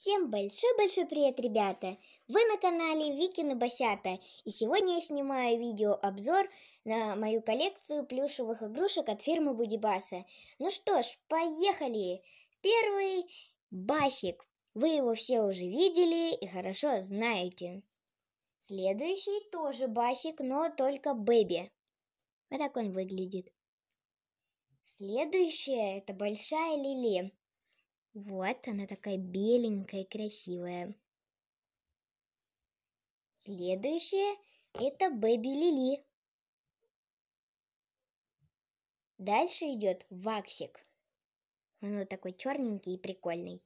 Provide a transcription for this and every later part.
Всем большой-большой привет, ребята! Вы на канале Викина Басята, и сегодня я снимаю видео обзор на мою коллекцию плюшевых игрушек от фирмы Будибаса. Ну что ж, поехали! Первый Басик. Вы его все уже видели и хорошо знаете. Следующий тоже Басик, но только Бэби. Вот так он выглядит. Следующая это большая Лили. Вот она такая беленькая, красивая. Следующая – это Бэби Лили. Дальше идет Ваксик. Он вот такой черненький и прикольный.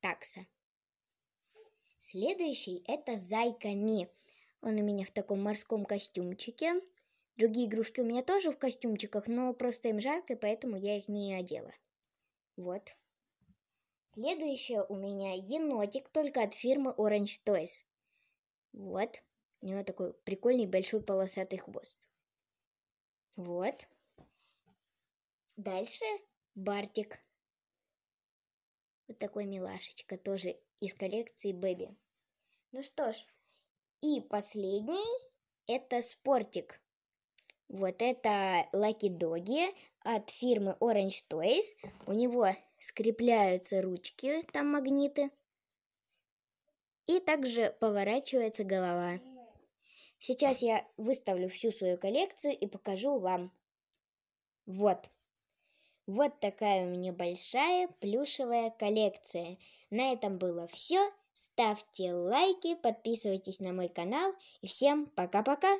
Такса. Следующий – это Зайка Ми. Он у меня в таком морском костюмчике. Другие игрушки у меня тоже в костюмчиках, но просто им жарко, поэтому я их не одела. Вот. Следующее у меня енотик, только от фирмы Orange Toys. Вот. У него такой прикольный большой полосатый хвост. Вот. Дальше Бартик. Вот такой милашечка, тоже из коллекции Бэби. Ну что ж, и последний это Спортик. Вот это Lucky Doggy от фирмы Orange Toys. У него скрепляются ручки, там магниты, и также поворачивается голова. Сейчас я выставлю всю свою коллекцию и покажу вам. Вот. Вот такая у меня большая плюшевая коллекция. На этом было все. Ставьте лайки, подписывайтесь на мой канал. И всем пока-пока!